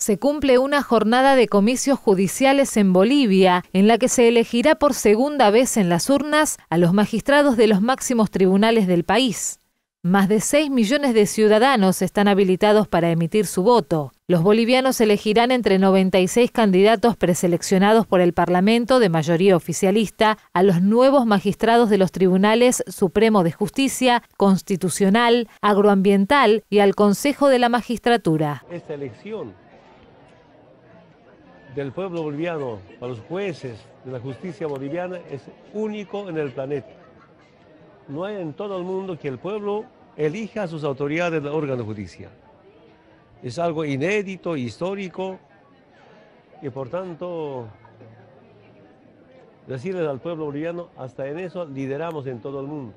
se cumple una jornada de comicios judiciales en Bolivia, en la que se elegirá por segunda vez en las urnas a los magistrados de los máximos tribunales del país. Más de 6 millones de ciudadanos están habilitados para emitir su voto. Los bolivianos elegirán entre 96 candidatos preseleccionados por el Parlamento de mayoría oficialista a los nuevos magistrados de los Tribunales Supremo de Justicia, Constitucional, Agroambiental y al Consejo de la Magistratura del pueblo boliviano, para los jueces de la justicia boliviana, es único en el planeta. No hay en todo el mundo que el pueblo elija a sus autoridades del órgano judicial. Es algo inédito, histórico, y por tanto, decirles al pueblo boliviano, hasta en eso lideramos en todo el mundo.